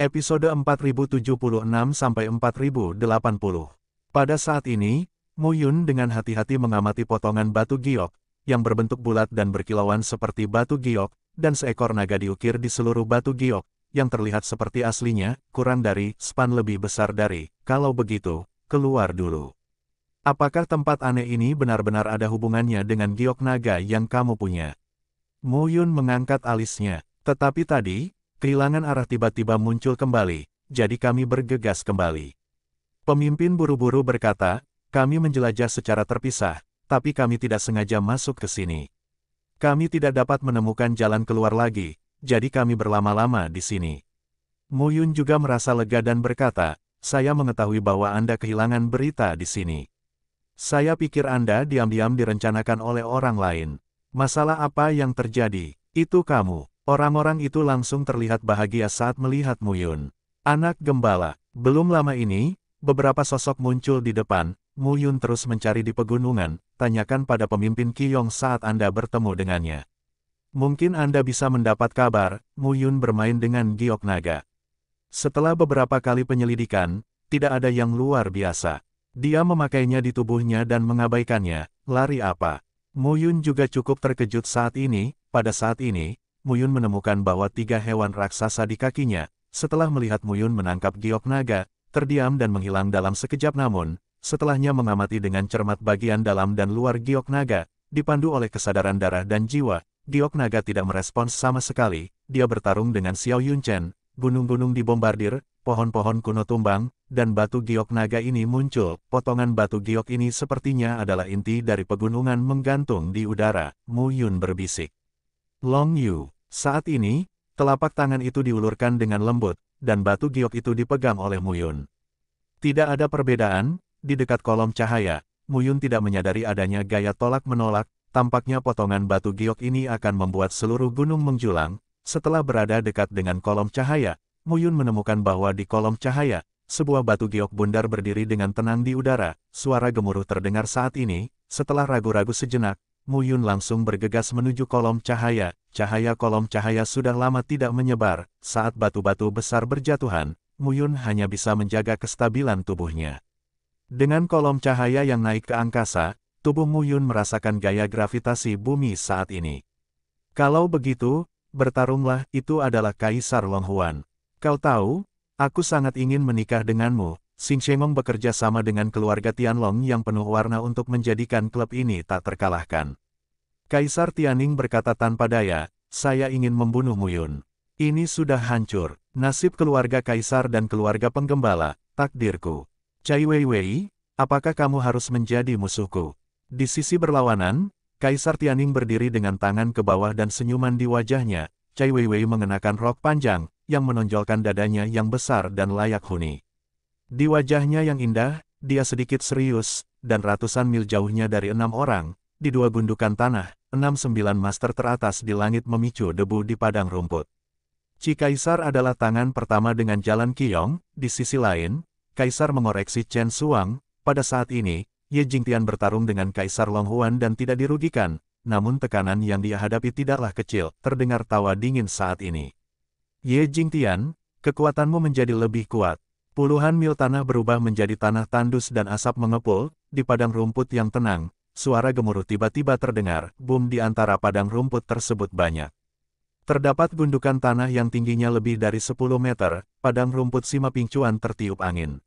Episode 4076 4080. Pada saat ini, Mu Yun dengan hati-hati mengamati potongan batu giok, yang berbentuk bulat dan berkilauan seperti batu giok, dan seekor naga diukir di seluruh batu giok, yang terlihat seperti aslinya, kurang dari, span lebih besar dari, kalau begitu, keluar dulu. Apakah tempat aneh ini benar-benar ada hubungannya dengan giok naga yang kamu punya? Mu Yun mengangkat alisnya, tetapi tadi, kehilangan arah tiba-tiba muncul kembali, jadi kami bergegas kembali. Pemimpin buru-buru berkata, kami menjelajah secara terpisah, tapi kami tidak sengaja masuk ke sini. Kami tidak dapat menemukan jalan keluar lagi, jadi kami berlama-lama di sini. Muyun juga merasa lega dan berkata, saya mengetahui bahwa Anda kehilangan berita di sini. Saya pikir Anda diam-diam direncanakan oleh orang lain. Masalah apa yang terjadi, itu kamu. Orang-orang itu langsung terlihat bahagia saat melihat Muyun. Anak gembala. Belum lama ini, beberapa sosok muncul di depan, Muyun terus mencari di pegunungan, tanyakan pada pemimpin Kiyong saat Anda bertemu dengannya. Mungkin Anda bisa mendapat kabar, Muyun bermain dengan Giok Naga. Setelah beberapa kali penyelidikan, tidak ada yang luar biasa. Dia memakainya di tubuhnya dan mengabaikannya, lari apa. Muyun juga cukup terkejut saat ini, pada saat ini, Muyun menemukan bahwa tiga hewan raksasa di kakinya, setelah melihat Muyun menangkap giok naga, terdiam dan menghilang dalam sekejap namun, setelahnya mengamati dengan cermat bagian dalam dan luar giok naga, dipandu oleh kesadaran darah dan jiwa, giok naga tidak merespons sama sekali, dia bertarung dengan Xiao Yunchen, gunung-gunung dibombardir, pohon-pohon kuno tumbang, dan batu giok naga ini muncul, potongan batu giok ini sepertinya adalah inti dari pegunungan menggantung di udara, Muyun berbisik. Long Yu, saat ini, telapak tangan itu diulurkan dengan lembut, dan batu giok itu dipegang oleh Muyun. Tidak ada perbedaan, di dekat kolom cahaya, Muyun tidak menyadari adanya gaya tolak-menolak, tampaknya potongan batu giok ini akan membuat seluruh gunung menjulang. Setelah berada dekat dengan kolom cahaya, Muyun menemukan bahwa di kolom cahaya, sebuah batu giok bundar berdiri dengan tenang di udara, suara gemuruh terdengar saat ini, setelah ragu-ragu sejenak, Mu Yun langsung bergegas menuju kolom cahaya. Cahaya kolom cahaya sudah lama tidak menyebar. Saat batu-batu besar berjatuhan, Mu Yun hanya bisa menjaga kestabilan tubuhnya. Dengan kolom cahaya yang naik ke angkasa, tubuh Mu Yun merasakan gaya gravitasi bumi saat ini. Kalau begitu, bertarunglah, itu adalah Kaisar Longhuan. Kau tahu, aku sangat ingin menikah denganmu, Xing Shengong bekerja sama dengan keluarga Tianlong yang penuh warna untuk menjadikan klub ini tak terkalahkan. Kaisar Tianing berkata tanpa daya, saya ingin membunuh Muyun. Ini sudah hancur, nasib keluarga kaisar dan keluarga penggembala, takdirku. Cai Weiwei, apakah kamu harus menjadi musuhku? Di sisi berlawanan, Kaisar Tianing berdiri dengan tangan ke bawah dan senyuman di wajahnya, Cai Weiwei mengenakan rok panjang, yang menonjolkan dadanya yang besar dan layak huni. Di wajahnya yang indah, dia sedikit serius, dan ratusan mil jauhnya dari enam orang, di dua gundukan tanah, enam-sembilan master teratas di langit memicu debu di padang rumput. Ci Kaisar adalah tangan pertama dengan jalan Kiong, di sisi lain, Kaisar mengoreksi Chen Suang, pada saat ini, Ye Jingtian bertarung dengan Kaisar Long Huan dan tidak dirugikan, namun tekanan yang dia hadapi tidaklah kecil, terdengar tawa dingin saat ini. Ye Jingtian, kekuatanmu menjadi lebih kuat, Puluhan mil tanah berubah menjadi tanah tandus dan asap mengepul, di padang rumput yang tenang, suara gemuruh tiba-tiba terdengar, boom di antara padang rumput tersebut banyak. Terdapat gundukan tanah yang tingginya lebih dari 10 meter, padang rumput sima pingcuan tertiup angin.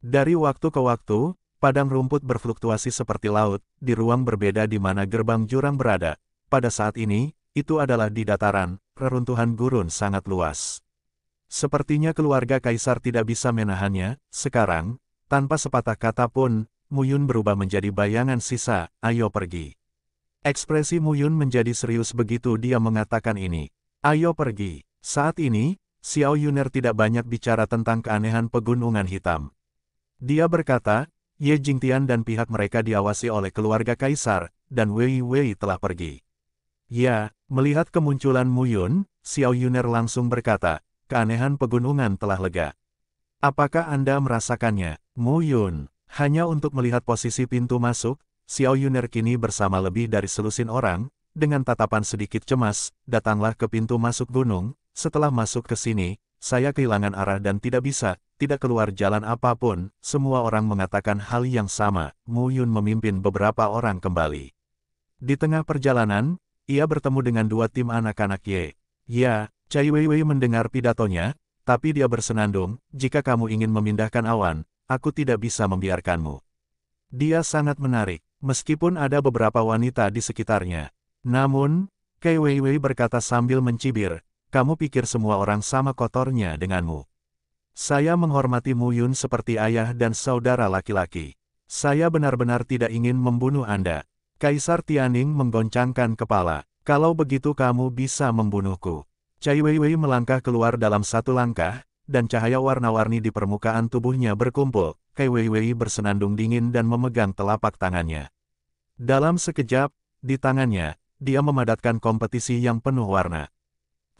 Dari waktu ke waktu, padang rumput berfluktuasi seperti laut, di ruang berbeda di mana gerbang jurang berada. Pada saat ini, itu adalah di dataran, reruntuhan gurun sangat luas. Sepertinya keluarga kaisar tidak bisa menahannya, sekarang, tanpa sepatah kata pun, Muyun berubah menjadi bayangan sisa, ayo pergi. Ekspresi Muyun menjadi serius begitu dia mengatakan ini. Ayo pergi. Saat ini, Xiao Yuner tidak banyak bicara tentang keanehan pegunungan hitam. Dia berkata, Ye Jingtian dan pihak mereka diawasi oleh keluarga kaisar, dan Wei Wei telah pergi. Ya, melihat kemunculan Muyun, Xiao Yuner langsung berkata, keanehan pegunungan telah lega. Apakah Anda merasakannya? Mu Yun, hanya untuk melihat posisi pintu masuk, Xiao Yuner kini bersama lebih dari selusin orang, dengan tatapan sedikit cemas, datanglah ke pintu masuk gunung, setelah masuk ke sini, saya kehilangan arah dan tidak bisa, tidak keluar jalan apapun, semua orang mengatakan hal yang sama, Mu Yun memimpin beberapa orang kembali. Di tengah perjalanan, ia bertemu dengan dua tim anak-anak Ye. Ya, Cai Weiwei mendengar pidatonya, tapi dia bersenandung, jika kamu ingin memindahkan awan, aku tidak bisa membiarkanmu. Dia sangat menarik, meskipun ada beberapa wanita di sekitarnya. Namun, Cai Weiwei berkata sambil mencibir, kamu pikir semua orang sama kotornya denganmu. Saya menghormati Mu Yun seperti ayah dan saudara laki-laki. Saya benar-benar tidak ingin membunuh Anda. Kaisar Tianing menggoncangkan kepala. Kalau begitu kamu bisa membunuhku. Cai Weiwei melangkah keluar dalam satu langkah, dan cahaya warna-warni di permukaan tubuhnya berkumpul. Cai Weiwei bersenandung dingin dan memegang telapak tangannya. Dalam sekejap, di tangannya, dia memadatkan kompetisi yang penuh warna.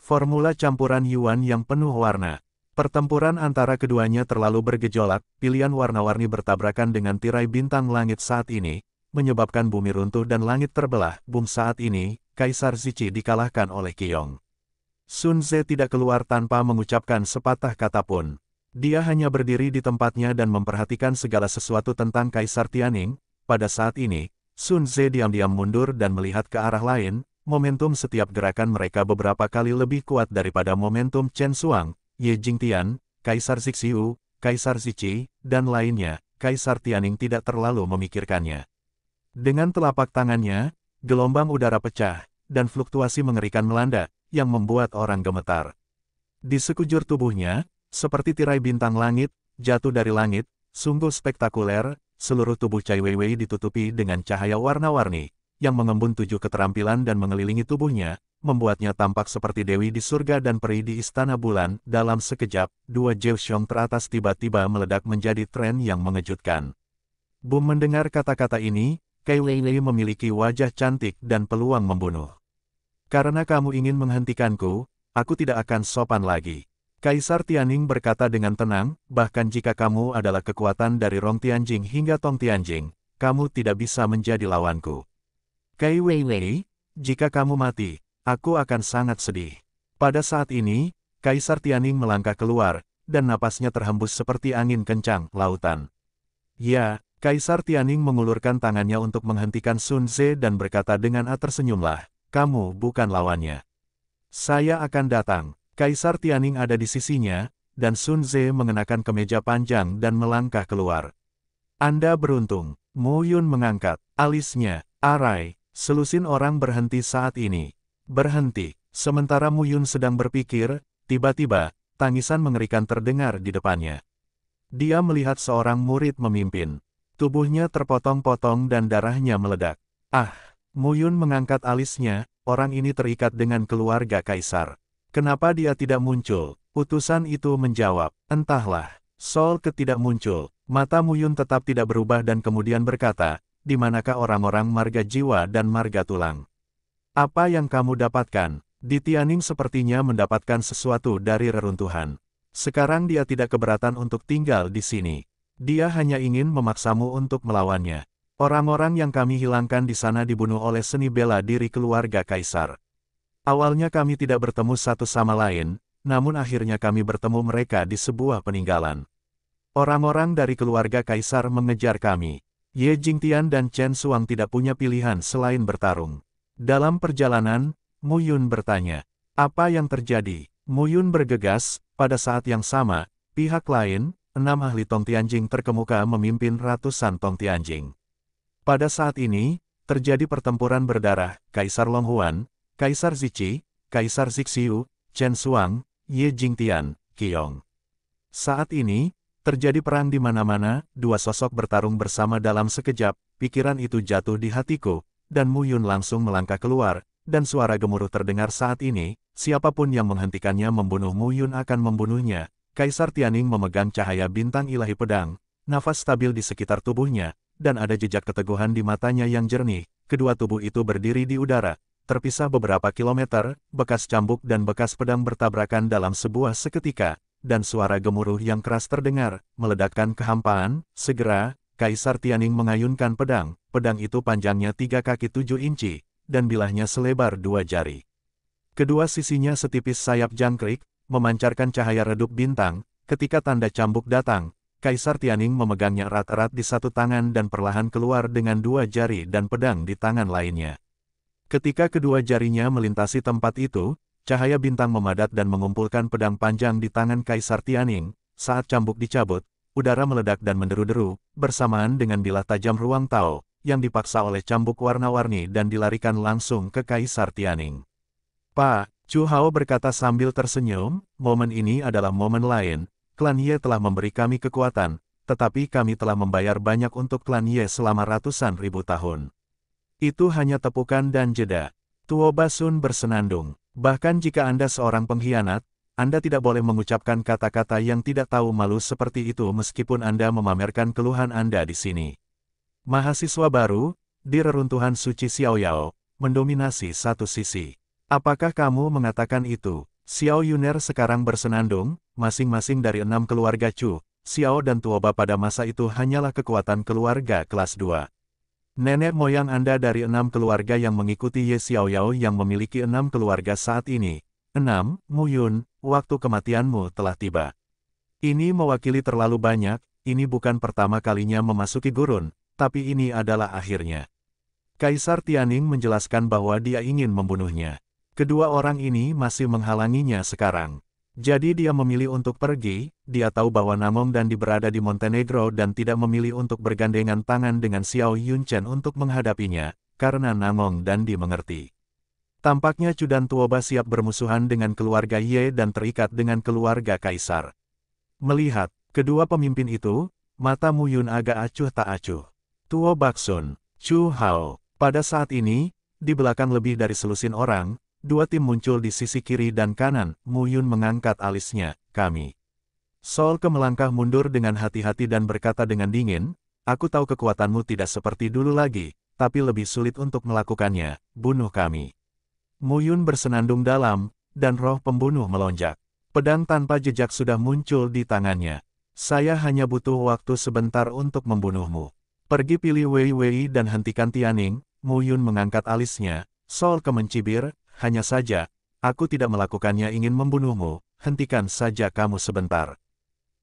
Formula campuran Yuan yang penuh warna. Pertempuran antara keduanya terlalu bergejolak, pilihan warna-warni bertabrakan dengan tirai bintang langit saat ini, menyebabkan bumi runtuh dan langit terbelah. Bum saat ini, Kaisar Zici dikalahkan oleh Qiyong. Sun Ze tidak keluar tanpa mengucapkan sepatah kata pun. Dia hanya berdiri di tempatnya dan memperhatikan segala sesuatu tentang Kaisar Tianing. Pada saat ini, Sun Ze diam-diam mundur dan melihat ke arah lain, momentum setiap gerakan mereka beberapa kali lebih kuat daripada momentum Chen Suang, Ye Jing Tian, Kaisar Zixiu, Kaisar Zici, dan lainnya, Kaisar Tianing tidak terlalu memikirkannya. Dengan telapak tangannya, gelombang udara pecah, dan fluktuasi mengerikan melanda, yang membuat orang gemetar. Di sekujur tubuhnya, seperti tirai bintang langit, jatuh dari langit, sungguh spektakuler, seluruh tubuh Cai Weiwei ditutupi dengan cahaya warna-warni, yang mengembun tujuh keterampilan dan mengelilingi tubuhnya, membuatnya tampak seperti Dewi di surga dan peri di istana bulan. Dalam sekejap, dua Shiong teratas tiba-tiba meledak menjadi tren yang mengejutkan. Bum mendengar kata-kata ini, Kai Weiwei memiliki wajah cantik dan peluang membunuh. Karena kamu ingin menghentikanku, aku tidak akan sopan lagi. Kaisar Tianing berkata dengan tenang, bahkan jika kamu adalah kekuatan dari Rong Tianjing hingga Tong Tianjing, kamu tidak bisa menjadi lawanku. Kai Weiwei, jika kamu mati, aku akan sangat sedih. Pada saat ini, Kaisar Tianing melangkah keluar, dan napasnya terhembus seperti angin kencang, lautan. Ya, Kaisar Tianing mengulurkan tangannya untuk menghentikan Sun Ze dan berkata dengan A tersenyumlah, kamu bukan lawannya. Saya akan datang. Kaisar Tianing ada di sisinya, dan Sun Ze mengenakan kemeja panjang dan melangkah keluar. Anda beruntung, Mu Yun mengangkat alisnya. Arai, selusin orang berhenti saat ini. Berhenti. Sementara Mu Yun sedang berpikir, tiba-tiba, tangisan mengerikan terdengar di depannya. Dia melihat seorang murid memimpin. Tubuhnya terpotong-potong dan darahnya meledak. Ah! Muyun mengangkat alisnya, orang ini terikat dengan keluarga kaisar. Kenapa dia tidak muncul? Utusan itu menjawab, entahlah. Sol ketidak muncul, mata Muyun tetap tidak berubah dan kemudian berkata, di manakah orang-orang marga jiwa dan marga tulang? Apa yang kamu dapatkan? Di Tianing sepertinya mendapatkan sesuatu dari reruntuhan. Sekarang dia tidak keberatan untuk tinggal di sini. Dia hanya ingin memaksamu untuk melawannya. Orang-orang yang kami hilangkan di sana dibunuh oleh seni bela diri keluarga kaisar. Awalnya kami tidak bertemu satu sama lain, namun akhirnya kami bertemu mereka di sebuah peninggalan. Orang-orang dari keluarga kaisar mengejar kami. Ye Jingtian dan Chen Suang tidak punya pilihan selain bertarung. Dalam perjalanan, Mu Yun bertanya, apa yang terjadi? Mu Yun bergegas, pada saat yang sama, pihak lain, enam ahli Tong Tianjing terkemuka memimpin ratusan Tong Tianjing. Pada saat ini, terjadi pertempuran berdarah, Kaisar Longhuan, Kaisar Zici, Kaisar Zixiu, Chen Suang, Ye Jingtian, Qiong. Saat ini, terjadi perang di mana-mana, dua sosok bertarung bersama dalam sekejap, pikiran itu jatuh di hatiku, dan Mu Yun langsung melangkah keluar, dan suara gemuruh terdengar saat ini, siapapun yang menghentikannya membunuh Mu Yun akan membunuhnya, Kaisar Tianing memegang cahaya bintang ilahi pedang, nafas stabil di sekitar tubuhnya, dan ada jejak keteguhan di matanya yang jernih, kedua tubuh itu berdiri di udara, terpisah beberapa kilometer, bekas cambuk dan bekas pedang bertabrakan dalam sebuah seketika, dan suara gemuruh yang keras terdengar, meledakkan kehampaan, segera, Kaisar Tianing mengayunkan pedang, pedang itu panjangnya tiga kaki tujuh inci, dan bilahnya selebar dua jari. Kedua sisinya setipis sayap jangkrik, memancarkan cahaya redup bintang, ketika tanda cambuk datang, Kaisar Tianing memegangnya erat-erat di satu tangan dan perlahan keluar dengan dua jari dan pedang di tangan lainnya. Ketika kedua jarinya melintasi tempat itu, cahaya bintang memadat dan mengumpulkan pedang panjang di tangan Kaisar Tianing. Saat cambuk dicabut, udara meledak dan menderu-deru, bersamaan dengan bilah tajam ruang Tao, yang dipaksa oleh cambuk warna-warni dan dilarikan langsung ke Kaisar Tianing. Pak, Chu Hao berkata sambil tersenyum, momen ini adalah momen lain, klan Ye telah memberi kami kekuatan, tetapi kami telah membayar banyak untuk klan Ye selama ratusan ribu tahun. Itu hanya tepukan dan jeda. Tuo Basun bersenandung. Bahkan jika Anda seorang pengkhianat, Anda tidak boleh mengucapkan kata-kata yang tidak tahu malu seperti itu meskipun Anda memamerkan keluhan Anda di sini. Mahasiswa baru, di reruntuhan suci Xiaoyao, mendominasi satu sisi. Apakah kamu mengatakan itu? Xiao Yuner sekarang bersenandung, masing-masing dari enam keluarga Chu, Xiao dan Tuoba pada masa itu hanyalah kekuatan keluarga kelas 2. Nenek moyang Anda dari enam keluarga yang mengikuti Ye Xiao Yao yang memiliki enam keluarga saat ini. 6. Yun, waktu kematianmu telah tiba. Ini mewakili terlalu banyak, ini bukan pertama kalinya memasuki gurun, tapi ini adalah akhirnya. Kaisar Tianing menjelaskan bahwa dia ingin membunuhnya. Kedua orang ini masih menghalanginya sekarang. Jadi dia memilih untuk pergi, dia tahu bahwa Namong dan Di berada di Montenegro dan tidak memilih untuk bergandengan tangan dengan Xiao Yunchen untuk menghadapinya, karena Namong dan Di mengerti. Tampaknya Cudan Tuoba siap bermusuhan dengan keluarga Ye dan terikat dengan keluarga Kaisar. Melihat kedua pemimpin itu, mata Muyun agak acuh tak acuh. Tuo Baksun, Chu Hao, pada saat ini, di belakang lebih dari selusin orang, Dua tim muncul di sisi kiri dan kanan, Mu Yun mengangkat alisnya, kami. Sol ke melangkah mundur dengan hati-hati dan berkata dengan dingin, aku tahu kekuatanmu tidak seperti dulu lagi, tapi lebih sulit untuk melakukannya, bunuh kami. Mu Yun bersenandung dalam, dan roh pembunuh melonjak. Pedang tanpa jejak sudah muncul di tangannya. Saya hanya butuh waktu sebentar untuk membunuhmu. Pergi pilih Wei Wei dan hentikan Tianing, Mu Yun mengangkat alisnya, Sol ke mencibir, hanya saja, aku tidak melakukannya ingin membunuhmu, hentikan saja kamu sebentar.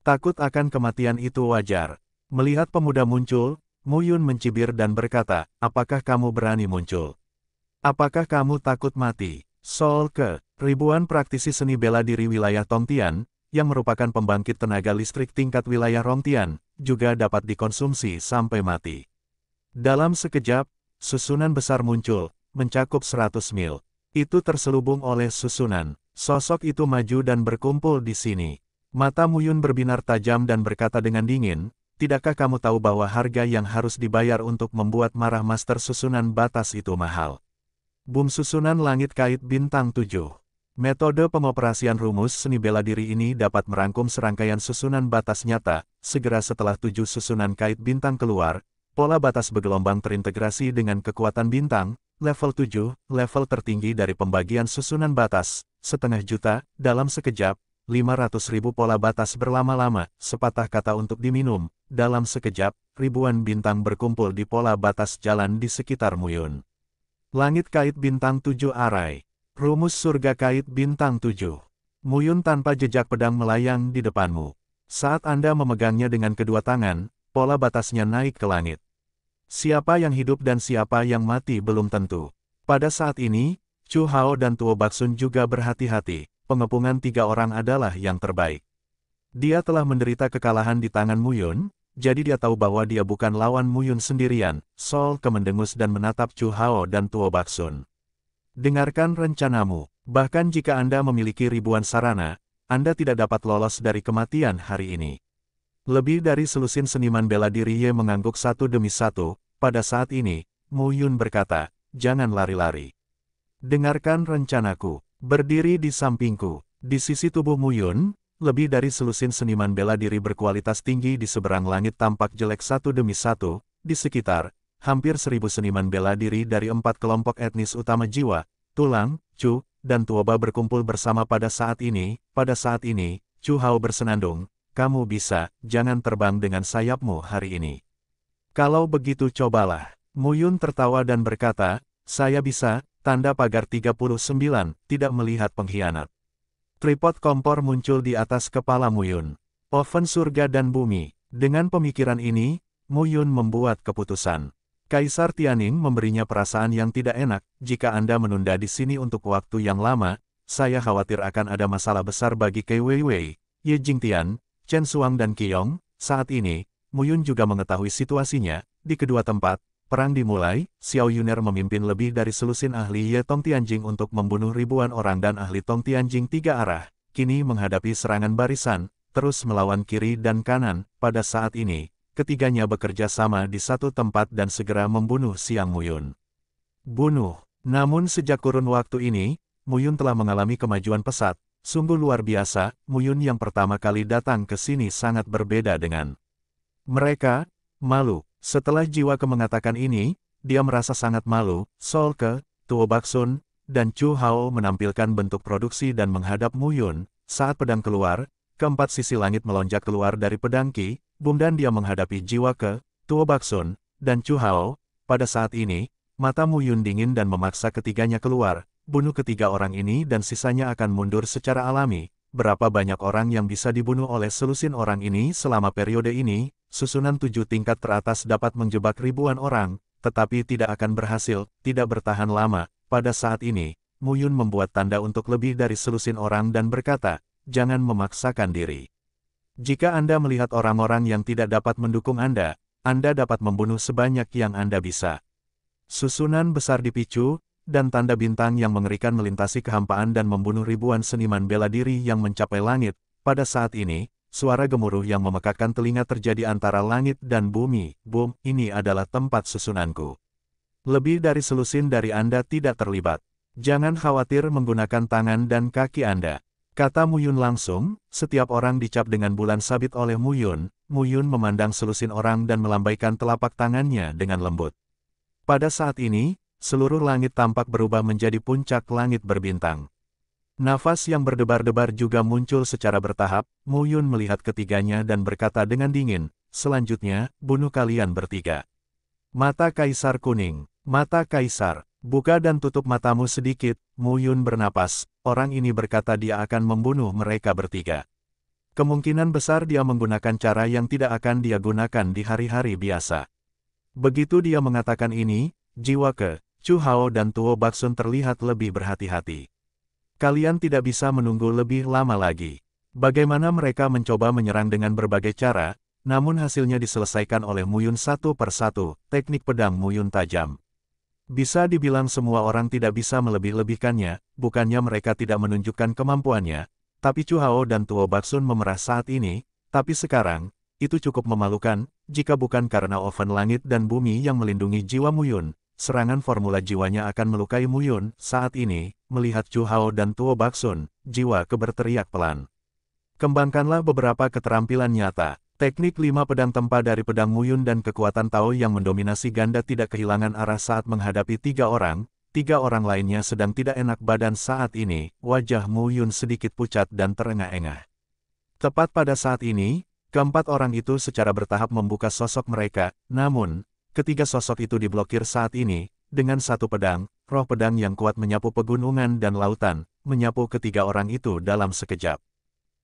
Takut akan kematian itu wajar. Melihat pemuda muncul, Muyun mencibir dan berkata, apakah kamu berani muncul? Apakah kamu takut mati? Sol ke, ribuan praktisi seni bela diri wilayah Tongtian, yang merupakan pembangkit tenaga listrik tingkat wilayah Rongtian, juga dapat dikonsumsi sampai mati. Dalam sekejap, susunan besar muncul, mencakup 100 mil itu terselubung oleh susunan. Sosok itu maju dan berkumpul di sini. Mata Muyun berbinar tajam dan berkata dengan dingin, Tidakkah kamu tahu bahwa harga yang harus dibayar untuk membuat marah master susunan batas itu mahal? Bum susunan langit kait bintang Tujuh. Metode pengoperasian rumus seni bela diri ini dapat merangkum serangkaian susunan batas nyata, segera setelah tujuh susunan kait bintang keluar, pola batas bergelombang terintegrasi dengan kekuatan bintang, level 7, level tertinggi dari pembagian susunan batas, setengah juta, dalam sekejap, 500 ribu pola batas berlama-lama, sepatah kata untuk diminum, dalam sekejap, ribuan bintang berkumpul di pola batas jalan di sekitar Muyun. Langit kait bintang 7 arai. Rumus surga kait bintang 7. Muyun tanpa jejak pedang melayang di depanmu. Saat Anda memegangnya dengan kedua tangan, pola batasnya naik ke langit. Siapa yang hidup dan siapa yang mati belum tentu. Pada saat ini, Chu Hao dan Tuo Baksun juga berhati-hati, pengepungan tiga orang adalah yang terbaik. Dia telah menderita kekalahan di tangan Muyun, jadi dia tahu bahwa dia bukan lawan Muyun sendirian, Sol kemendengus dan menatap Chu Hao dan Tuo Baksun. Dengarkan rencanamu, bahkan jika Anda memiliki ribuan sarana, Anda tidak dapat lolos dari kematian hari ini. Lebih dari selusin seniman bela diri Ye mengangguk satu demi satu, pada saat ini, Mu Yun berkata, jangan lari-lari. Dengarkan rencanaku, berdiri di sampingku, di sisi tubuh Mu Yun, lebih dari selusin seniman bela diri berkualitas tinggi di seberang langit tampak jelek satu demi satu, di sekitar, hampir seribu seniman bela diri dari empat kelompok etnis utama jiwa, tulang, cu, dan tuoba berkumpul bersama pada saat ini, pada saat ini, Chu Hao bersenandung, kamu bisa, jangan terbang dengan sayapmu hari ini. Kalau begitu cobalah. Muyun tertawa dan berkata, saya bisa, tanda pagar 39, tidak melihat pengkhianat. Tripod kompor muncul di atas kepala Muyun. Oven surga dan bumi. Dengan pemikiran ini, Muyun membuat keputusan. Kaisar Tianing memberinya perasaan yang tidak enak, jika Anda menunda di sini untuk waktu yang lama, saya khawatir akan ada masalah besar bagi KWW, Ye Jing Tian, Chen Suang dan Yong, saat ini, Muyun juga mengetahui situasinya, di kedua tempat, perang dimulai, Xiao Yuner memimpin lebih dari selusin ahli Ye Tong Tianjing untuk membunuh ribuan orang dan ahli Tong Tianjing tiga arah, kini menghadapi serangan barisan, terus melawan kiri dan kanan, pada saat ini, ketiganya bekerja sama di satu tempat dan segera membunuh Siang Muyun. Bunuh! Namun sejak kurun waktu ini, Muyun telah mengalami kemajuan pesat, Sungguh luar biasa, Muyun yang pertama kali datang ke sini sangat berbeda dengan mereka, malu. Setelah Jiwa Ke mengatakan ini, dia merasa sangat malu, Sol Ke, Tuo Baksun, dan Chu Hao menampilkan bentuk produksi dan menghadap Muyun. Saat pedang keluar, keempat sisi langit melonjak keluar dari pedang Ki, Bum dan dia menghadapi Jiwa Ke, Tuo Baksun, dan Chu Hao. Pada saat ini, mata Muyun dingin dan memaksa ketiganya keluar, bunuh ketiga orang ini dan sisanya akan mundur secara alami. Berapa banyak orang yang bisa dibunuh oleh selusin orang ini selama periode ini, susunan tujuh tingkat teratas dapat menjebak ribuan orang, tetapi tidak akan berhasil, tidak bertahan lama. Pada saat ini, Muyun membuat tanda untuk lebih dari selusin orang dan berkata, jangan memaksakan diri. Jika Anda melihat orang-orang yang tidak dapat mendukung Anda, Anda dapat membunuh sebanyak yang Anda bisa. Susunan besar dipicu, dan tanda bintang yang mengerikan melintasi kehampaan dan membunuh ribuan seniman bela diri yang mencapai langit. Pada saat ini, suara gemuruh yang memekakan telinga terjadi antara langit dan bumi. Boom, ini adalah tempat susunanku. Lebih dari selusin dari Anda tidak terlibat. Jangan khawatir menggunakan tangan dan kaki Anda. Kata Muyun langsung, setiap orang dicap dengan bulan sabit oleh Muyun. Muyun memandang selusin orang dan melambaikan telapak tangannya dengan lembut. Pada saat ini, seluruh langit tampak berubah menjadi puncak langit berbintang. Nafas yang berdebar-debar juga muncul secara bertahap, Mu Yun melihat ketiganya dan berkata dengan dingin, selanjutnya, bunuh kalian bertiga. Mata Kaisar kuning, mata Kaisar, buka dan tutup matamu sedikit, Mu Yun bernapas, orang ini berkata dia akan membunuh mereka bertiga. Kemungkinan besar dia menggunakan cara yang tidak akan dia gunakan di hari-hari biasa. Begitu dia mengatakan ini, jiwa ke Chu Hao dan Tuo Baksun terlihat lebih berhati-hati. Kalian tidak bisa menunggu lebih lama lagi. Bagaimana mereka mencoba menyerang dengan berbagai cara, namun hasilnya diselesaikan oleh Muyun satu per satu, teknik pedang Muyun tajam. Bisa dibilang semua orang tidak bisa melebih-lebihkannya, bukannya mereka tidak menunjukkan kemampuannya, tapi Chu Hao dan Tuo Baksun memerah saat ini, tapi sekarang, itu cukup memalukan, jika bukan karena oven langit dan bumi yang melindungi jiwa Muyun, serangan formula jiwanya akan melukai Muyun. Saat ini, melihat Chu Hao dan Tuo Baksun, jiwa keberteriak pelan. Kembangkanlah beberapa keterampilan nyata. Teknik lima pedang tempa dari pedang Muyun dan kekuatan Tao yang mendominasi ganda tidak kehilangan arah saat menghadapi tiga orang, tiga orang lainnya sedang tidak enak badan saat ini, wajah Muyun sedikit pucat dan terengah-engah. Tepat pada saat ini, keempat orang itu secara bertahap membuka sosok mereka, namun, Ketiga sosok itu diblokir saat ini, dengan satu pedang, roh pedang yang kuat menyapu pegunungan dan lautan, menyapu ketiga orang itu dalam sekejap.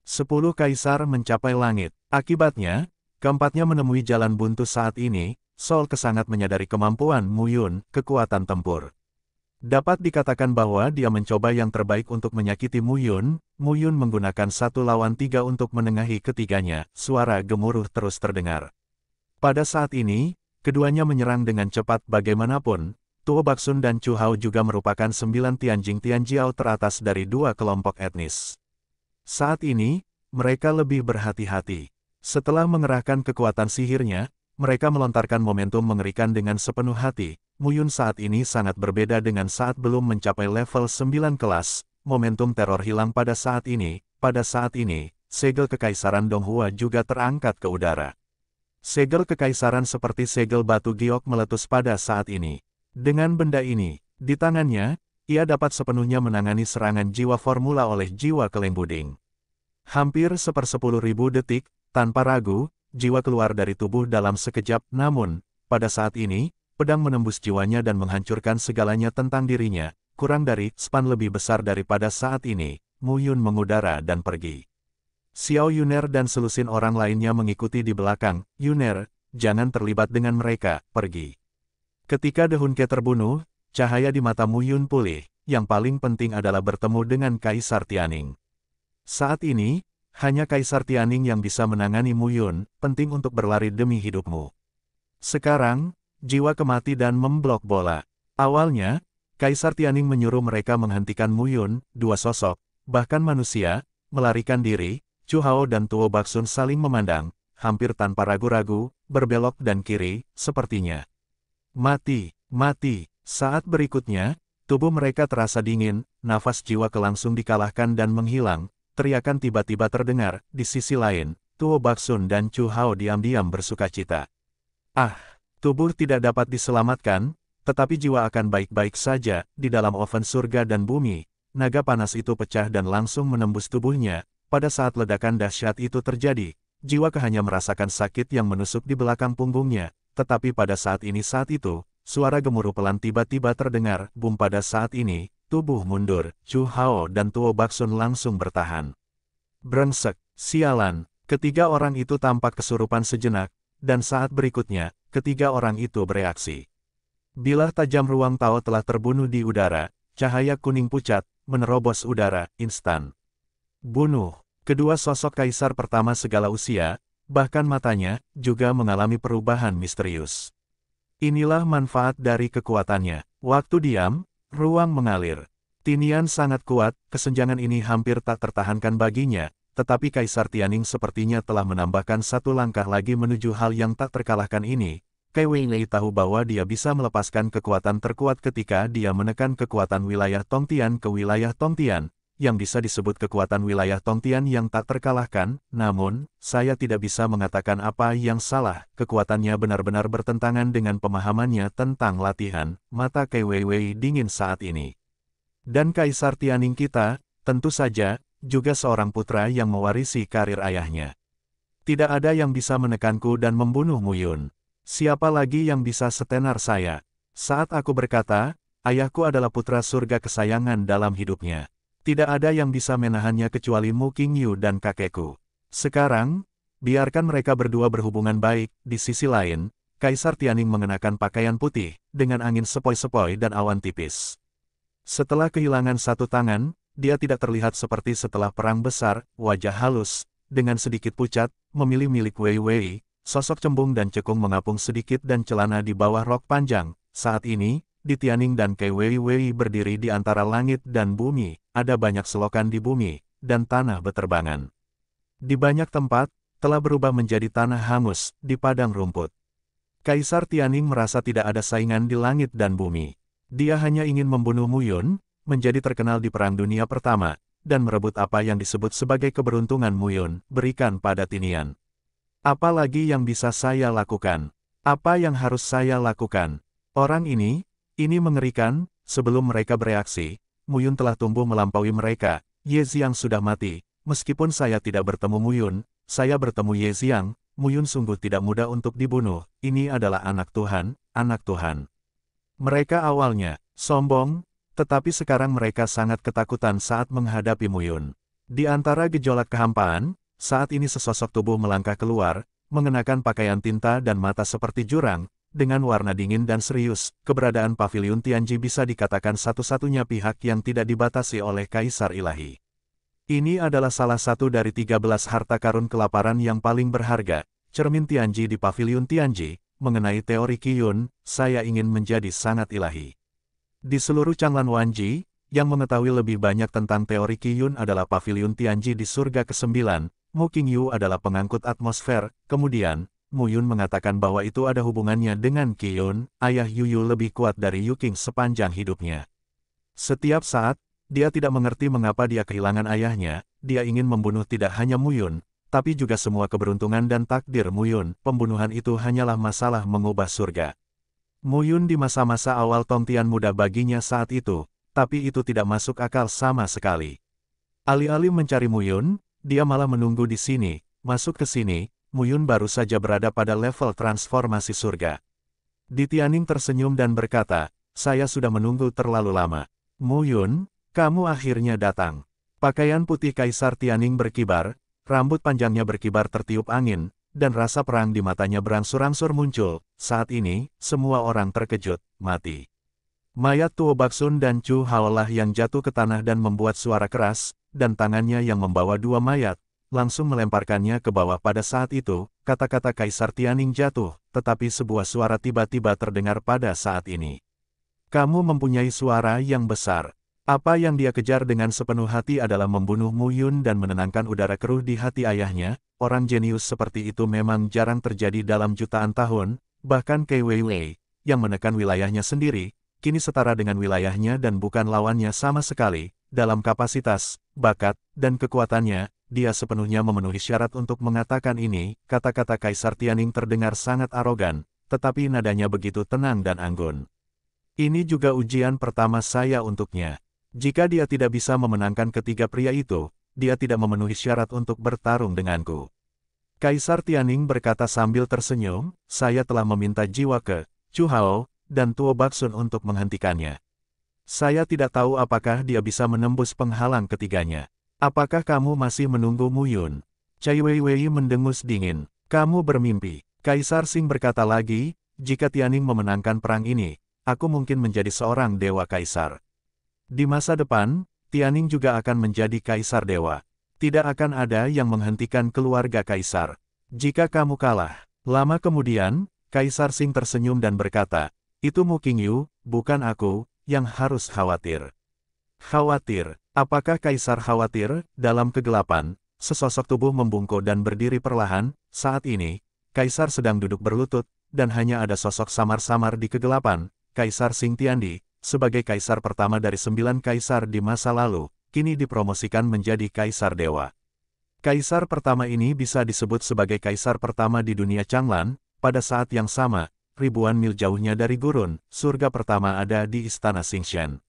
Sepuluh kaisar mencapai langit. Akibatnya, keempatnya menemui jalan buntu saat ini, Sol kesangat menyadari kemampuan Muyun, kekuatan tempur. Dapat dikatakan bahwa dia mencoba yang terbaik untuk menyakiti Muyun, Muyun menggunakan satu lawan tiga untuk menengahi ketiganya, suara gemuruh terus terdengar. Pada saat ini, Keduanya menyerang dengan cepat bagaimanapun, Tuo Baksun dan Chu Hao juga merupakan sembilan Tianjing Tianjiao teratas dari dua kelompok etnis. Saat ini, mereka lebih berhati-hati. Setelah mengerahkan kekuatan sihirnya, mereka melontarkan momentum mengerikan dengan sepenuh hati. Muyun saat ini sangat berbeda dengan saat belum mencapai level 9 kelas. Momentum teror hilang pada saat ini. Pada saat ini, segel kekaisaran Donghua juga terangkat ke udara. Segel kekaisaran seperti segel batu giok meletus pada saat ini. Dengan benda ini, di tangannya, ia dapat sepenuhnya menangani serangan jiwa formula oleh jiwa kelembuding. Hampir sepersepuluh ribu detik, tanpa ragu, jiwa keluar dari tubuh dalam sekejap, namun, pada saat ini, pedang menembus jiwanya dan menghancurkan segalanya tentang dirinya, kurang dari, span lebih besar daripada saat ini, Mu mengudara dan pergi. Xiao Yuner dan selusin orang lainnya mengikuti di belakang, Yuner, jangan terlibat dengan mereka, pergi. Ketika Dehunke terbunuh, cahaya di mata Mu Yun pulih, yang paling penting adalah bertemu dengan Kaisar Tianing. Saat ini, hanya Kaisar Tianing yang bisa menangani Mu Yun. penting untuk berlari demi hidupmu. Sekarang, jiwa kemati dan memblok bola. Awalnya, Kaisar Tianing menyuruh mereka menghentikan Mu Yun, dua sosok, bahkan manusia, melarikan diri, Chu Hao dan Tuo Baksun saling memandang, hampir tanpa ragu-ragu, berbelok dan kiri, sepertinya. Mati, mati, saat berikutnya, tubuh mereka terasa dingin, nafas jiwa kelangsung dikalahkan dan menghilang, teriakan tiba-tiba terdengar, di sisi lain, Tuo Baksun dan Chu Hao diam-diam bersuka cita. Ah, tubuh tidak dapat diselamatkan, tetapi jiwa akan baik-baik saja, di dalam oven surga dan bumi, naga panas itu pecah dan langsung menembus tubuhnya, pada saat ledakan dahsyat itu terjadi, Jiwaka hanya merasakan sakit yang menusuk di belakang punggungnya, tetapi pada saat ini saat itu, suara gemuruh pelan tiba-tiba terdengar, bum pada saat ini, tubuh mundur, Chu Hao dan Tuo Baksun langsung bertahan. Brengsek, sialan, ketiga orang itu tampak kesurupan sejenak, dan saat berikutnya, ketiga orang itu bereaksi. Bilah tajam ruang Tao telah terbunuh di udara, cahaya kuning pucat, menerobos udara, instan. Bunuh. Kedua sosok kaisar pertama segala usia, bahkan matanya, juga mengalami perubahan misterius. Inilah manfaat dari kekuatannya. Waktu diam, ruang mengalir. Tinian sangat kuat, kesenjangan ini hampir tak tertahankan baginya, tetapi Kaisar Tianing sepertinya telah menambahkan satu langkah lagi menuju hal yang tak terkalahkan ini. Kai Lei tahu bahwa dia bisa melepaskan kekuatan terkuat ketika dia menekan kekuatan wilayah Tongtian ke wilayah Tongtian, yang bisa disebut kekuatan wilayah Tongtian yang tak terkalahkan, namun, saya tidak bisa mengatakan apa yang salah, kekuatannya benar-benar bertentangan dengan pemahamannya tentang latihan, mata Kweiwei dingin saat ini. Dan Kaisar Tianing kita, tentu saja, juga seorang putra yang mewarisi karir ayahnya. Tidak ada yang bisa menekanku dan membunuh Muyun. Siapa lagi yang bisa setenar saya? Saat aku berkata, ayahku adalah putra surga kesayangan dalam hidupnya. Tidak ada yang bisa menahannya kecuali Mu Yu dan kakekku. Sekarang, biarkan mereka berdua berhubungan baik. Di sisi lain, Kaisar Tianing mengenakan pakaian putih, dengan angin sepoi-sepoi dan awan tipis. Setelah kehilangan satu tangan, dia tidak terlihat seperti setelah perang besar, wajah halus, dengan sedikit pucat, memilih milik Wei Wei, sosok cembung dan cekung mengapung sedikit dan celana di bawah rok panjang. Saat ini, di Tianing dan Kei Wei Wei berdiri di antara langit dan bumi, ada banyak selokan di bumi, dan tanah beterbangan. Di banyak tempat, telah berubah menjadi tanah hangus, di padang rumput. Kaisar Tianing merasa tidak ada saingan di langit dan bumi. Dia hanya ingin membunuh Muyun, menjadi terkenal di Perang Dunia Pertama, dan merebut apa yang disebut sebagai keberuntungan Muyun, berikan pada Tinian. lagi yang bisa saya lakukan? Apa yang harus saya lakukan? Orang ini, ini mengerikan, sebelum mereka bereaksi, Muyun telah tumbuh melampaui mereka, Ye Ziang sudah mati, meskipun saya tidak bertemu Muyun, saya bertemu Ye Ziang, Muyun sungguh tidak mudah untuk dibunuh, ini adalah anak Tuhan, anak Tuhan. Mereka awalnya, sombong, tetapi sekarang mereka sangat ketakutan saat menghadapi Muyun. Di antara gejolak kehampaan, saat ini sesosok tubuh melangkah keluar, mengenakan pakaian tinta dan mata seperti jurang, dengan warna dingin dan serius, keberadaan pavilion Tianji bisa dikatakan satu-satunya pihak yang tidak dibatasi oleh Kaisar Ilahi. Ini adalah salah satu dari 13 harta karun kelaparan yang paling berharga, cermin Tianji di pavilion Tianji, mengenai teori Qiyun, saya ingin menjadi sangat ilahi. Di seluruh Changlan Wanji, yang mengetahui lebih banyak tentang teori Qiyun adalah pavilion Tianji di surga ke-9, Mo Qingyu adalah pengangkut atmosfer, kemudian, Muyun mengatakan bahwa itu ada hubungannya dengan Kiyun, ayah Yuyu lebih kuat dari Yuking sepanjang hidupnya. Setiap saat, dia tidak mengerti mengapa dia kehilangan ayahnya, dia ingin membunuh tidak hanya Muyun, tapi juga semua keberuntungan dan takdir Muyun, pembunuhan itu hanyalah masalah mengubah surga. Muyun di masa-masa awal Tongtian muda baginya saat itu, tapi itu tidak masuk akal sama sekali. Alih-alih mencari Muyun, dia malah menunggu di sini, masuk ke sini, Muyun baru saja berada pada level transformasi surga. Ditianing tersenyum dan berkata, saya sudah menunggu terlalu lama. Muyun, kamu akhirnya datang. Pakaian putih Kaisar Tianing berkibar, rambut panjangnya berkibar tertiup angin, dan rasa perang di matanya berangsur-angsur muncul. Saat ini, semua orang terkejut, mati. Mayat Tuo Baksun dan Chu Haolah yang jatuh ke tanah dan membuat suara keras, dan tangannya yang membawa dua mayat, langsung melemparkannya ke bawah pada saat itu, kata-kata Kaisar Tianing jatuh, tetapi sebuah suara tiba-tiba terdengar pada saat ini. Kamu mempunyai suara yang besar. Apa yang dia kejar dengan sepenuh hati adalah membunuh Mu Yun dan menenangkan udara keruh di hati ayahnya, orang jenius seperti itu memang jarang terjadi dalam jutaan tahun, bahkan Kei Wei, yang menekan wilayahnya sendiri, kini setara dengan wilayahnya dan bukan lawannya sama sekali, dalam kapasitas, bakat, dan kekuatannya, dia sepenuhnya memenuhi syarat untuk mengatakan ini, kata-kata Kaisar Tianing terdengar sangat arogan, tetapi nadanya begitu tenang dan anggun. Ini juga ujian pertama saya untuknya. Jika dia tidak bisa memenangkan ketiga pria itu, dia tidak memenuhi syarat untuk bertarung denganku. Kaisar Tianing berkata sambil tersenyum, saya telah meminta jiwa ke Chu Hao dan Tuo Baksun untuk menghentikannya. Saya tidak tahu apakah dia bisa menembus penghalang ketiganya. Apakah kamu masih menunggu Muyun? Cai Weiwei mendengus dingin. Kamu bermimpi. Kaisar Sing berkata lagi, jika Tianing memenangkan perang ini, aku mungkin menjadi seorang dewa kaisar. Di masa depan, Tianing juga akan menjadi kaisar dewa. Tidak akan ada yang menghentikan keluarga kaisar. Jika kamu kalah, lama kemudian, Kaisar Sing tersenyum dan berkata, itu Mu Qingyu, bukan aku, yang harus khawatir. Khawatir, Apakah Kaisar khawatir, dalam kegelapan, sesosok tubuh membungkuk dan berdiri perlahan, saat ini, Kaisar sedang duduk berlutut, dan hanya ada sosok samar-samar di kegelapan, Kaisar Sing Tiandi, sebagai Kaisar pertama dari sembilan Kaisar di masa lalu, kini dipromosikan menjadi Kaisar Dewa. Kaisar pertama ini bisa disebut sebagai Kaisar pertama di dunia Changlan, pada saat yang sama, ribuan mil jauhnya dari gurun, surga pertama ada di Istana Xingxian.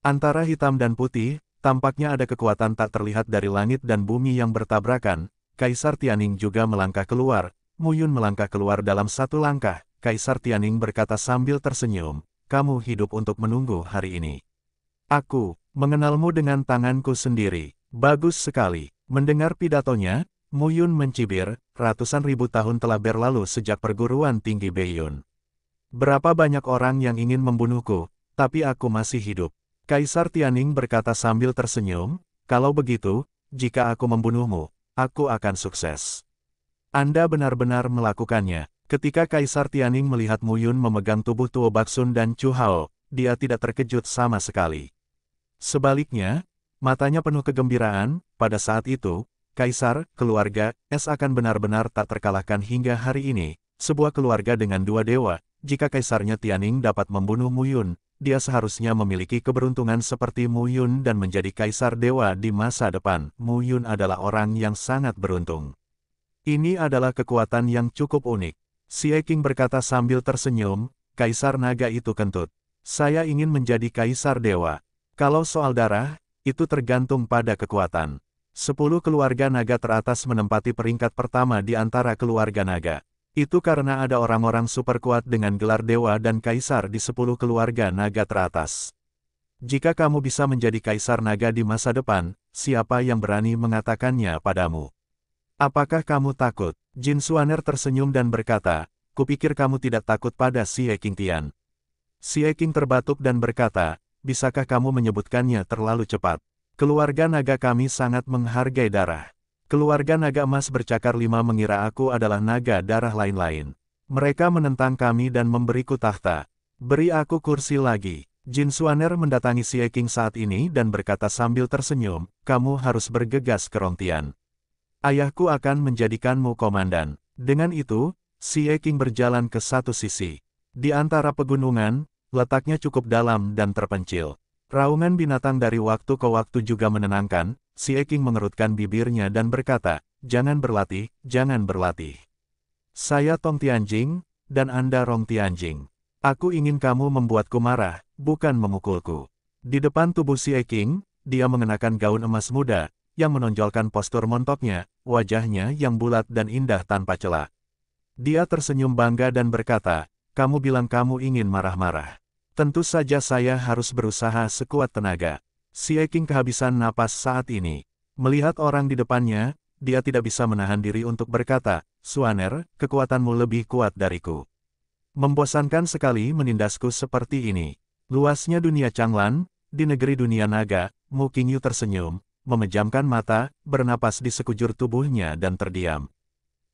Antara hitam dan putih, tampaknya ada kekuatan tak terlihat dari langit dan bumi yang bertabrakan, Kaisar Tianing juga melangkah keluar, Muyun melangkah keluar dalam satu langkah, Kaisar Tianing berkata sambil tersenyum, kamu hidup untuk menunggu hari ini. Aku, mengenalmu dengan tanganku sendiri, bagus sekali. Mendengar pidatonya, Muyun mencibir, ratusan ribu tahun telah berlalu sejak perguruan tinggi Beiyun. Berapa banyak orang yang ingin membunuhku, tapi aku masih hidup. Kaisar Tianing berkata sambil tersenyum, kalau begitu, jika aku membunuhmu, aku akan sukses. Anda benar-benar melakukannya. Ketika Kaisar Tianing melihat Mu Yun memegang tubuh Tuo Baksun dan Chu Hao, dia tidak terkejut sama sekali. Sebaliknya, matanya penuh kegembiraan, pada saat itu, Kaisar, keluarga, S akan benar-benar tak terkalahkan hingga hari ini, sebuah keluarga dengan dua dewa, jika kaisarnya Tianing dapat membunuh Mu Yun dia seharusnya memiliki keberuntungan seperti Mu Yun dan menjadi kaisar dewa di masa depan. Mu Yun adalah orang yang sangat beruntung. Ini adalah kekuatan yang cukup unik. Si King berkata sambil tersenyum, kaisar naga itu kentut. Saya ingin menjadi kaisar dewa. Kalau soal darah, itu tergantung pada kekuatan. Sepuluh keluarga naga teratas menempati peringkat pertama di antara keluarga naga. Itu karena ada orang-orang super kuat dengan gelar dewa dan kaisar di sepuluh keluarga naga teratas. Jika kamu bisa menjadi kaisar naga di masa depan, siapa yang berani mengatakannya padamu? Apakah kamu takut? Jin Suaner tersenyum dan berkata, kupikir kamu tidak takut pada Si King Tian. Si King terbatuk dan berkata, bisakah kamu menyebutkannya terlalu cepat? Keluarga naga kami sangat menghargai darah. Keluarga naga emas bercakar lima mengira aku adalah naga darah lain-lain. Mereka menentang kami dan memberiku tahta. Beri aku kursi lagi. Jin Suaner mendatangi Xie King saat ini dan berkata sambil tersenyum, kamu harus bergegas ke Rongtian. Ayahku akan menjadikanmu komandan. Dengan itu, Xie King berjalan ke satu sisi. Di antara pegunungan, letaknya cukup dalam dan terpencil. Raungan binatang dari waktu ke waktu juga menenangkan, si Eking mengerutkan bibirnya dan berkata, jangan berlatih, jangan berlatih. Saya Tong Tianjing, dan Anda Rong Tianjing. Aku ingin kamu membuatku marah, bukan memukulku. Di depan tubuh si Eking, dia mengenakan gaun emas muda, yang menonjolkan postur montoknya, wajahnya yang bulat dan indah tanpa celah. Dia tersenyum bangga dan berkata, kamu bilang kamu ingin marah-marah. Tentu saja saya harus berusaha sekuat tenaga. Si Eking kehabisan napas saat ini. Melihat orang di depannya, dia tidak bisa menahan diri untuk berkata, Suaner, kekuatanmu lebih kuat dariku. Membosankan sekali menindasku seperti ini. Luasnya dunia Changlan, di negeri dunia naga, Mu Qingyu tersenyum, memejamkan mata, bernapas di sekujur tubuhnya dan terdiam.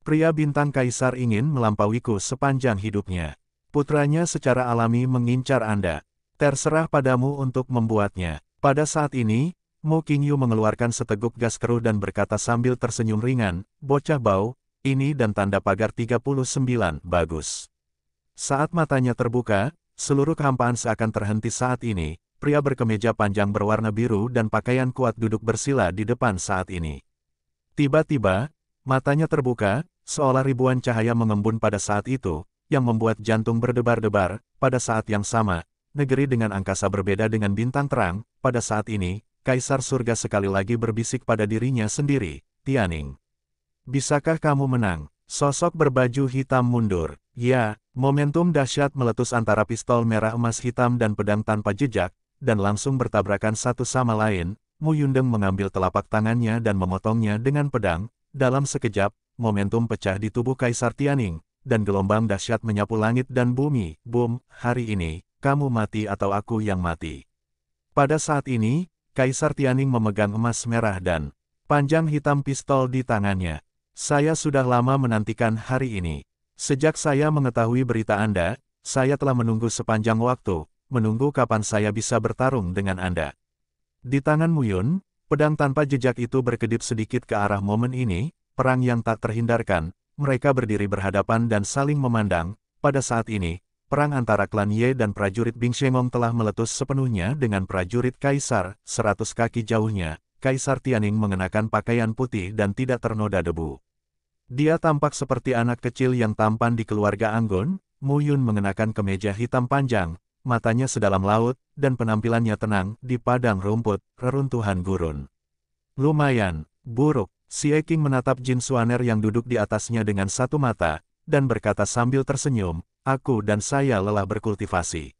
Pria bintang kaisar ingin melampauiku sepanjang hidupnya putranya secara alami mengincar Anda. Terserah padamu untuk membuatnya. Pada saat ini, Mo Qingyu mengeluarkan seteguk gas keruh dan berkata sambil tersenyum ringan, bocah bau, ini dan tanda pagar 39, bagus. Saat matanya terbuka, seluruh kehampaan seakan terhenti saat ini, pria berkemeja panjang berwarna biru dan pakaian kuat duduk bersila di depan saat ini. Tiba-tiba, matanya terbuka, seolah ribuan cahaya mengembun pada saat itu, yang membuat jantung berdebar-debar, pada saat yang sama, negeri dengan angkasa berbeda dengan bintang terang, pada saat ini, Kaisar Surga sekali lagi berbisik pada dirinya sendiri, Tianing. Bisakah kamu menang? Sosok berbaju hitam mundur. Ya, momentum dahsyat meletus antara pistol merah emas hitam dan pedang tanpa jejak, dan langsung bertabrakan satu sama lain, Mu Yundeng mengambil telapak tangannya dan memotongnya dengan pedang, dalam sekejap, momentum pecah di tubuh Kaisar Tianing, dan gelombang dahsyat menyapu langit dan bumi, Boom. hari ini, kamu mati atau aku yang mati. Pada saat ini, Kaisar Tianing memegang emas merah dan panjang hitam pistol di tangannya. Saya sudah lama menantikan hari ini. Sejak saya mengetahui berita Anda, saya telah menunggu sepanjang waktu, menunggu kapan saya bisa bertarung dengan Anda. Di tangan Muyun, pedang tanpa jejak itu berkedip sedikit ke arah momen ini, perang yang tak terhindarkan, mereka berdiri berhadapan dan saling memandang. Pada saat ini, perang antara klan Ye dan prajurit Bing Shengong telah meletus sepenuhnya dengan prajurit Kaisar, seratus kaki jauhnya. Kaisar Tianing mengenakan pakaian putih dan tidak ternoda debu. Dia tampak seperti anak kecil yang tampan di keluarga Anggun, Mu Yun mengenakan kemeja hitam panjang, matanya sedalam laut, dan penampilannya tenang di padang rumput, reruntuhan gurun. Lumayan, buruk, Si Eking menatap Jin Suaner yang duduk di atasnya dengan satu mata, dan berkata sambil tersenyum, aku dan saya lelah berkultivasi.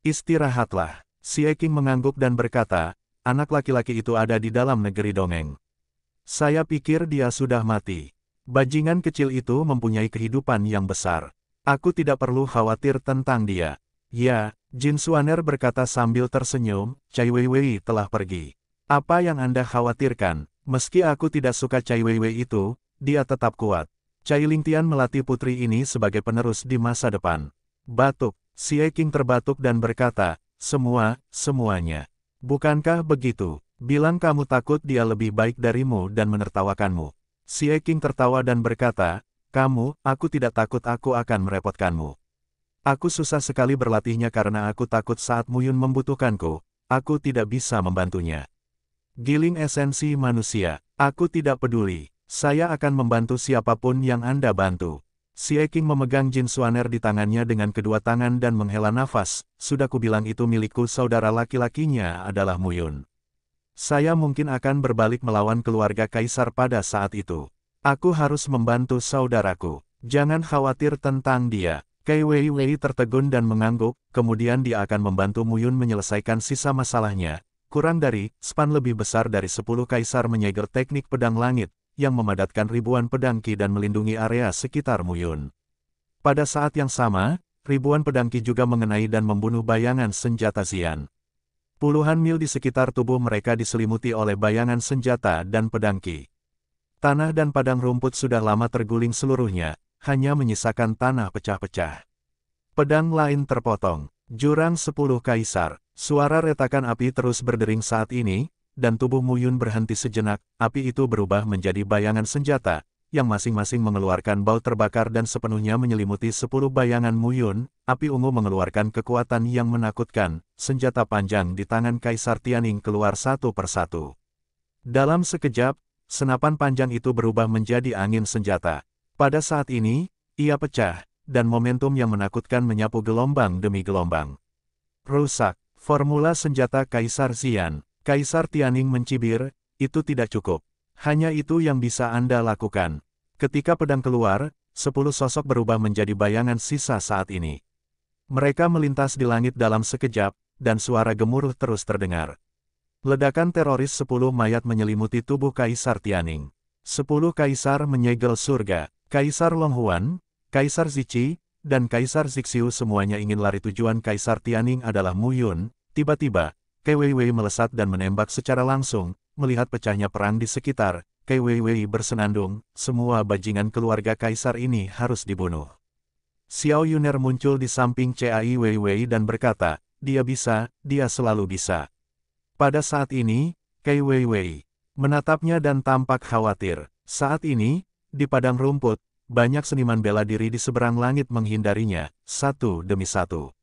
Istirahatlah. Si Eking mengangguk dan berkata, anak laki-laki itu ada di dalam negeri dongeng. Saya pikir dia sudah mati. Bajingan kecil itu mempunyai kehidupan yang besar. Aku tidak perlu khawatir tentang dia. Ya, Jin Suaner berkata sambil tersenyum, Chai Weiwei telah pergi. Apa yang Anda khawatirkan, Meski aku tidak suka Cai Weiwei itu, dia tetap kuat. Cai Lingtian melatih putri ini sebagai penerus di masa depan. Batuk, Si King terbatuk dan berkata, semua, semuanya. Bukankah begitu? Bilang kamu takut dia lebih baik darimu dan menertawakanmu. Si King tertawa dan berkata, kamu, aku tidak takut aku akan merepotkanmu. Aku susah sekali berlatihnya karena aku takut saat Muyun membutuhkanku, aku tidak bisa membantunya. Giling esensi manusia, aku tidak peduli. Saya akan membantu siapapun yang Anda bantu. Si Eking memegang Jin Suaner di tangannya dengan kedua tangan dan menghela nafas, sudah kubilang itu milikku saudara laki-lakinya adalah Muyun. Saya mungkin akan berbalik melawan keluarga Kaisar pada saat itu. Aku harus membantu saudaraku. Jangan khawatir tentang dia. Kei Wei Wei tertegun dan mengangguk, kemudian dia akan membantu Muyun menyelesaikan sisa masalahnya, Kurang dari, span lebih besar dari 10 kaisar menyegel teknik pedang langit, yang memadatkan ribuan pedangki dan melindungi area sekitar Muyun. Pada saat yang sama, ribuan pedangki juga mengenai dan membunuh bayangan senjata Zian. Puluhan mil di sekitar tubuh mereka diselimuti oleh bayangan senjata dan pedangki. Tanah dan padang rumput sudah lama terguling seluruhnya, hanya menyisakan tanah pecah-pecah. Pedang lain terpotong, jurang sepuluh kaisar, Suara retakan api terus berdering saat ini, dan tubuh Muyun berhenti sejenak, api itu berubah menjadi bayangan senjata, yang masing-masing mengeluarkan bau terbakar dan sepenuhnya menyelimuti sepuluh bayangan Muyun, api ungu mengeluarkan kekuatan yang menakutkan, senjata panjang di tangan Kaisar Tianing keluar satu persatu. Dalam sekejap, senapan panjang itu berubah menjadi angin senjata. Pada saat ini, ia pecah, dan momentum yang menakutkan menyapu gelombang demi gelombang. Rusak. Formula senjata Kaisar Xian, Kaisar Tianing mencibir, itu tidak cukup. Hanya itu yang bisa Anda lakukan. Ketika pedang keluar, sepuluh sosok berubah menjadi bayangan sisa saat ini. Mereka melintas di langit dalam sekejap, dan suara gemuruh terus terdengar. Ledakan teroris sepuluh mayat menyelimuti tubuh Kaisar Tianing. Sepuluh kaisar menyegel surga, Kaisar Longhuan, Kaisar Zici, dan Kaisar Zixiu semuanya ingin lari tujuan Kaisar Tianing adalah Muyun, Tiba-tiba, KWW melesat dan menembak secara langsung, melihat pecahnya perang di sekitar, KWW bersenandung, semua bajingan keluarga kaisar ini harus dibunuh. Xiao Yuner muncul di samping Cai Weiwei dan berkata, dia bisa, dia selalu bisa. Pada saat ini, Kei Weiwei menatapnya dan tampak khawatir. Saat ini, di padang rumput, banyak seniman bela diri di seberang langit menghindarinya, satu demi satu.